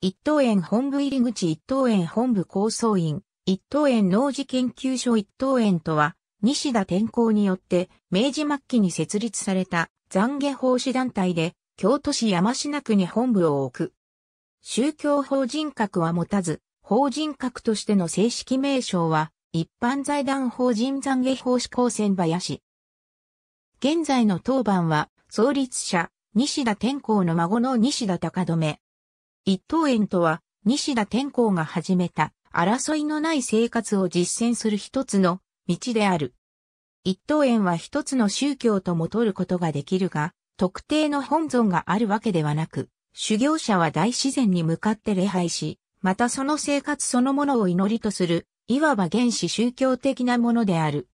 一等園本部入り口一等園本部構想院、一等園農事研究所一等園とは、西田天候によって明治末期に設立された懺悔奉仕団体で、京都市山科区に本部を置く。宗教法人格は持たず、法人格としての正式名称は、一般財団法人懺悔法師高専林。現在の当番は、創立者、西田天候の孫の西田高留。一等園とは、西田天皇が始めた、争いのない生活を実践する一つの道である。一等園は一つの宗教とも取ることができるが、特定の本尊があるわけではなく、修行者は大自然に向かって礼拝し、またその生活そのものを祈りとする、いわば原始宗教的なものである。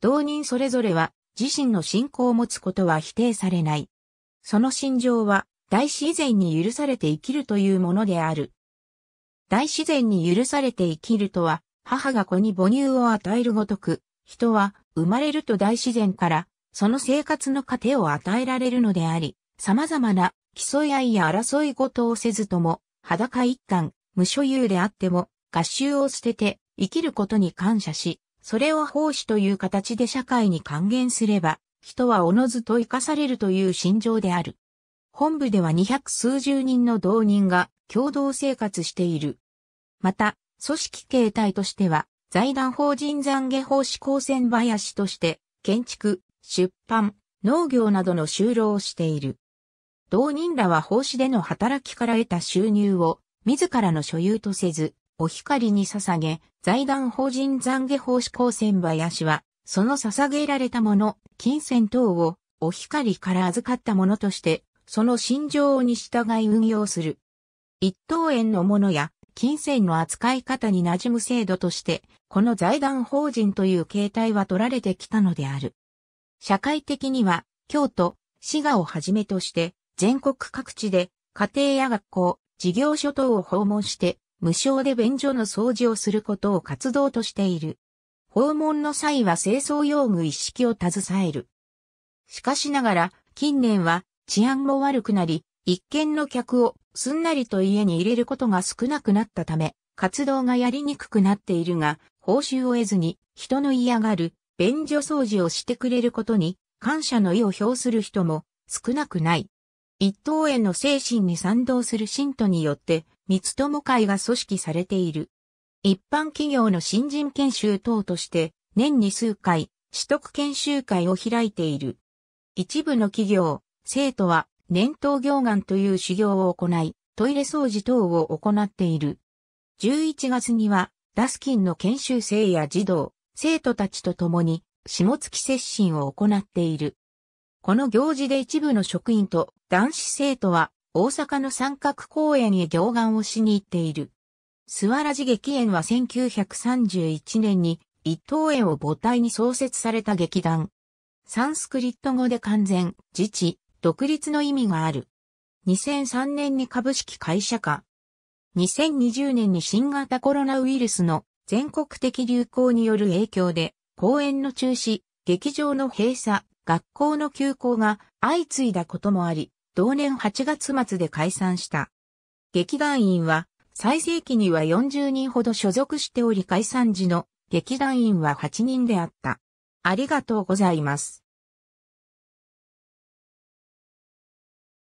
同人それぞれは自身の信仰を持つことは否定されない。その心情は大自然に許されて生きるというものである。大自然に許されて生きるとは、母が子に母乳を与えるごとく、人は生まれると大自然から、その生活の糧を与えられるのであり、様々な競い合いや争い事をせずとも、裸一貫、無所有であっても、合衆を捨てて生きることに感謝し、それを奉仕という形で社会に還元すれば、人はおのずと生かされるという心情である。本部では二百数十人の同人が共同生活している。また、組織形態としては、財団法人懺悔法施行船林として、建築、出版、農業などの就労をしている。同人らは奉仕での働きから得た収入を、自らの所有とせず、お光に捧げ、財団法人懺悔法施行船林は、その捧げられたもの、金銭等を、お光から預かったものとして、その心情に従い運用する。一等円のものや金銭の扱い方に馴染む制度として、この財団法人という形態は取られてきたのである。社会的には、京都、滋賀をはじめとして、全国各地で、家庭や学校、事業所等を訪問して、無償で便所の掃除をすることを活動としている。訪問の際は清掃用具一式を携える。しかしながら、近年は治安も悪くなり、一見の客をすんなりと家に入れることが少なくなったため、活動がやりにくくなっているが、報酬を得ずに人の嫌がる便所掃除をしてくれることに感謝の意を表する人も少なくない。一等園の精神に賛同する信徒によって、三つ友会が組織されている。一般企業の新人研修等として、年に数回、取得研修会を開いている。一部の企業、生徒は念頭行願という修行を行い、トイレ掃除等を行っている。11月には、ダスキンの研修生や児童、生徒たちと共に、下月接心を行っている。この行事で一部の職員と男子生徒は、大阪の三角公園へ行願をしに行っている。スワラジ劇園は1931年に、一等園を母体に創設された劇団。サンスクリット語で完全、自治、独立の意味がある。2003年に株式会社化。2020年に新型コロナウイルスの全国的流行による影響で、公演の中止、劇場の閉鎖、学校の休校が相次いだこともあり、同年8月末で解散した。劇団員は、最盛期には40人ほど所属しており解散時の劇団員は8人であった。ありがとうございます。